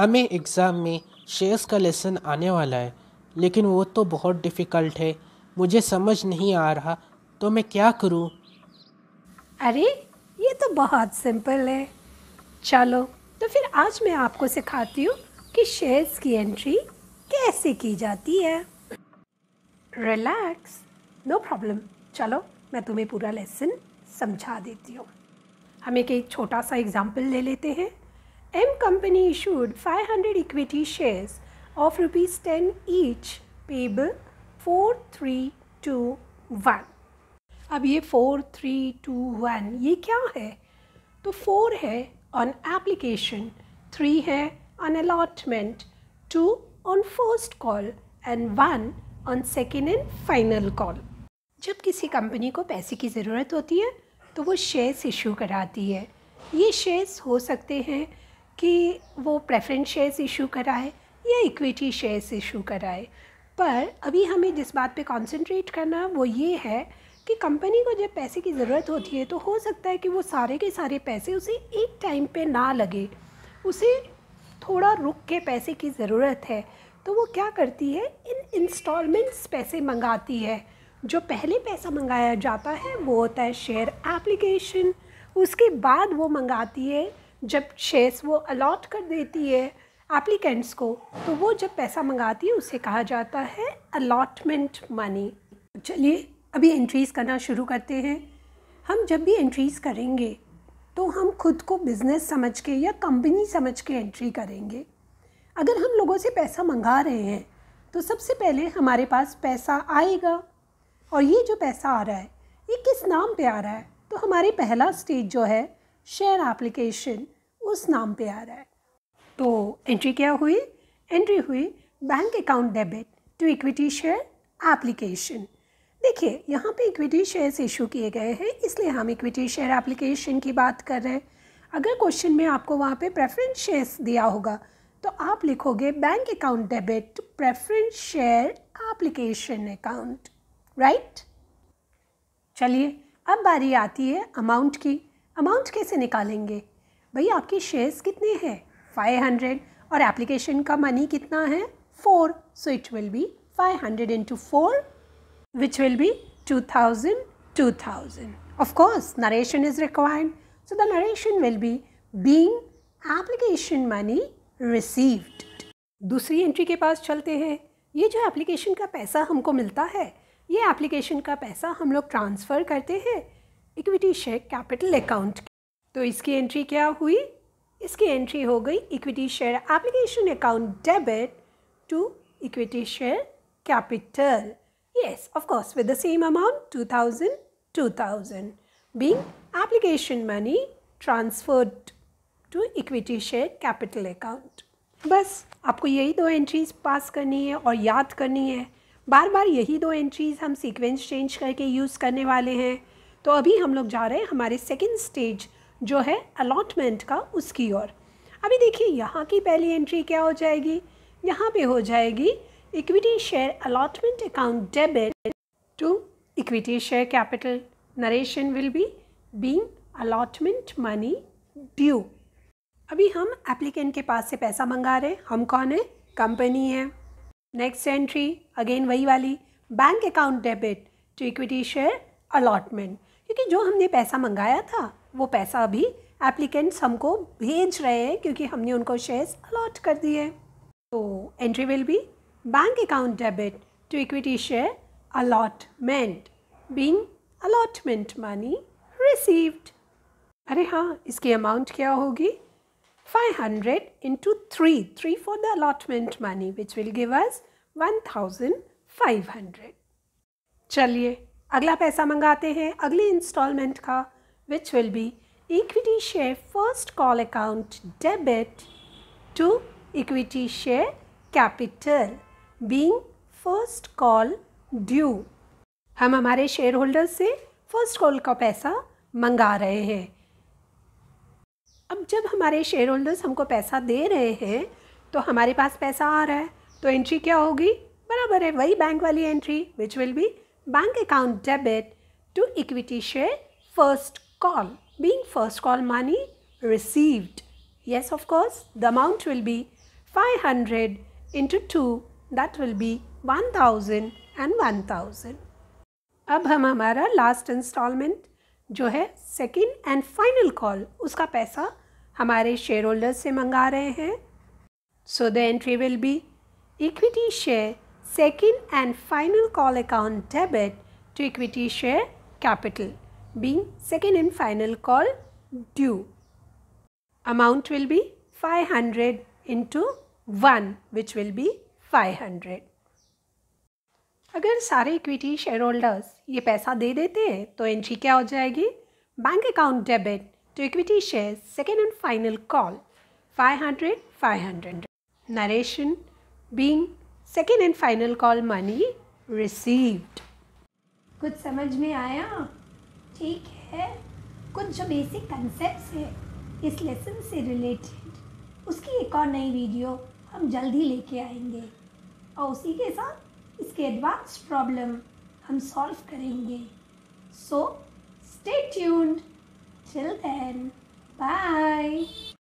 हमें एग्ज़ाम में शेयर्स का लेसन आने वाला है लेकिन वो तो बहुत डिफ़िकल्ट है मुझे समझ नहीं आ रहा तो मैं क्या करूं? अरे ये तो बहुत सिंपल है चलो तो फिर आज मैं आपको सिखाती हूँ कि शेयर्स की एंट्री कैसे की जाती है रिलैक्स नो प्रॉब्लम चलो मैं तुम्हें पूरा लेसन समझा देती हूँ हम एक छोटा सा एग्ज़ाम्पल ले लेते हैं M Company issued 500 equity shares of rupees 10 each payable 4321 अब ये 4321 ये क्या है तो 4 है ऑन एप्लीकेशन 3 है on allotment 2 on first call and 1 on second and final call जब किसी कंपनी को पैसे की ज़रूरत होती है तो वो शेयर्स इशू कराती है ये शेयर्स हो सकते हैं कि वो प्रेफरेंस शेयर्स इशू कराए या इक्विटी शेयर्स इशू कराए पर अभी हमें जिस बात पे कंसंट्रेट करना वो ये है कि कंपनी को जब पैसे की ज़रूरत होती है तो हो सकता है कि वो सारे के सारे पैसे उसे एक टाइम पे ना लगे उसे थोड़ा रुक के पैसे की ज़रूरत है तो वो क्या करती है इन इंस्टॉलमेंट्स पैसे मंगाती है जो पहले पैसा मंगाया जाता है वो होता है शेयर एप्लीकेशन उसके बाद वो मंगाती है जब शेयर्स वो अलॉट कर देती है एप्लीकेंट्स को तो वो जब पैसा मंगाती है उसे कहा जाता है अलॉटमेंट मनी चलिए अभी एंट्रीज़ करना शुरू करते हैं हम जब भी एंट्रीज़ करेंगे तो हम खुद को बिज़नेस समझ के या कंपनी समझ के एंट्री करेंगे अगर हम लोगों से पैसा मंगा रहे हैं तो सबसे पहले हमारे पास पैसा आएगा और ये जो पैसा आ रहा है ये किस नाम पे आ रहा है तो हमारे पहला स्टेज जो है शेयर एप्लीकेशन उस नाम पे आ रहा है तो एंट्री क्या हुई एंट्री हुई bank account debit to equity share application देखिए यहाँ पे इक्विटी शेयर्स इशू किए गए हैं इसलिए हम इक्विटी शेयर एप्लीकेशन की बात कर रहे हैं अगर क्वेश्चन में आपको वहाँ पे प्रेफरेंस शेयर्स दिया होगा तो आप लिखोगे bank account debit to preference share application account right चलिए अब बारी आती है अमाउंट की अमाउंट कैसे निकालेंगे भाई आपके शेयर्स कितने हैं फाइव हंड्रेड और एप्लीकेशन का मनी कितना है four so it will be five hundred into four which will be thousand two thousand of course narration is required so the narration will be being application money received दूसरी entry के पास चलते हैं ये जो एप्लीकेशन का पैसा हमको मिलता है ये एप्लीकेशन का पैसा हम लोग ट्रांसफ़र करते हैं इक्विटी शेयर कैपिटल अकाउंट तो इसकी एंट्री क्या हुई इसकी एंट्री हो गई equity share application account debit to equity share capital of course with the same amount two thousand two thousand being application money transferred to equity share capital account बस आपको यही दो एंट्रीज पास करनी है और याद करनी है बार बार यही दो एंट्रीज हम सीक्वेंस चेंज करके यूज़ करने वाले हैं तो अभी हम लोग जा रहे हैं हमारे सेकेंड स्टेज जो है अलॉटमेंट का उसकी ओर अभी देखिए यहाँ की पहली एंट्री क्या हो जाएगी यहाँ पे हो जाएगी equity share allotment account debit to equity share capital narration will be being allotment money due अभी हम एप्लीकेंट के पास से पैसा मंगा रहे हैं हम कौन है कंपनी है नेक्स्ट एंट्री अगेन वही वाली bank account debit to equity share allotment क्योंकि जो हमने पैसा मंगाया था वो पैसा अभी एप्लीकेंट्स हमको भेज रहे हैं क्योंकि हमने उनको शेयर्स अलॉट कर दिए तो entry will be bank account debit to equity share allotment being allotment money received अरे हाँ इसकी अमाउंट क्या होगी five hundred three for the allotment money which will give us one thousand five hundred चलिए अगला पैसा मंगाते हैं अगली इंस्टॉलमेंट का which will be equity share first call account debit to equity share capital being first call due हम हमारे share holder से फर्स्ट कॉल का पैसा मंगा रहे हैं अब जब हमारे शेयर होल्डर्स हमको पैसा दे रहे हैं तो हमारे पास पैसा आ रहा है तो एंट्री क्या होगी बराबर है वही बैंक वाली entry which will be bank account debit to equity share first call being first call money received. Yes, of course, the amount will be 500 into 2 that will be 1000 and 1000. ab hum hamara last installment jo hai second and final call uska paisa hamare shareholders se manga rahe hain so the entry will be equity share Second and final call account debit to equity share capital being second and final call due. Amount will be 500 into 1 which will be 500. अगर सारे equity share holders ये पैसा दे देते हैं तो entry क्या हो जाएगी bank account debit to equity share second and final call 500 500 narration being second and final call money received कुछ समझ में आया ठीक है कुछ जो बेसिक कंसेप्ट है इस लेसन से रिलेटेड उसकी एक और नई वीडियो हम जल्दी लेके आएंगे और उसी के साथ इसके एडवांस प्रॉब्लम हम सॉल्व करेंगे so stay tuned till then bye